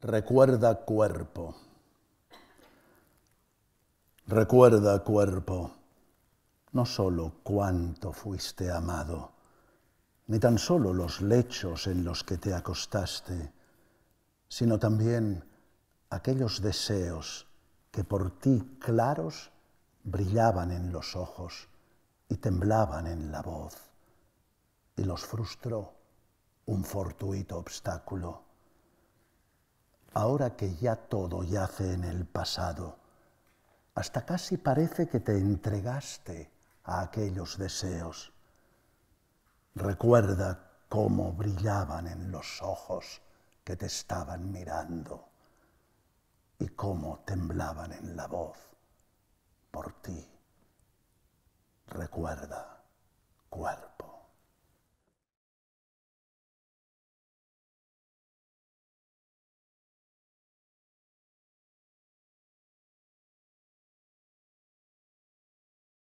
Recuerda cuerpo. Recuerda cuerpo, no solo cuánto fuiste amado, ni tan solo los lechos en los que te acostaste, sino también aquellos deseos que por ti claros brillaban en los ojos y temblaban en la voz, y los frustró un fortuito obstáculo ahora que ya todo yace en el pasado, hasta casi parece que te entregaste a aquellos deseos. Recuerda cómo brillaban en los ojos que te estaban mirando y cómo temblaban en la voz por ti. Recuerda, cuál.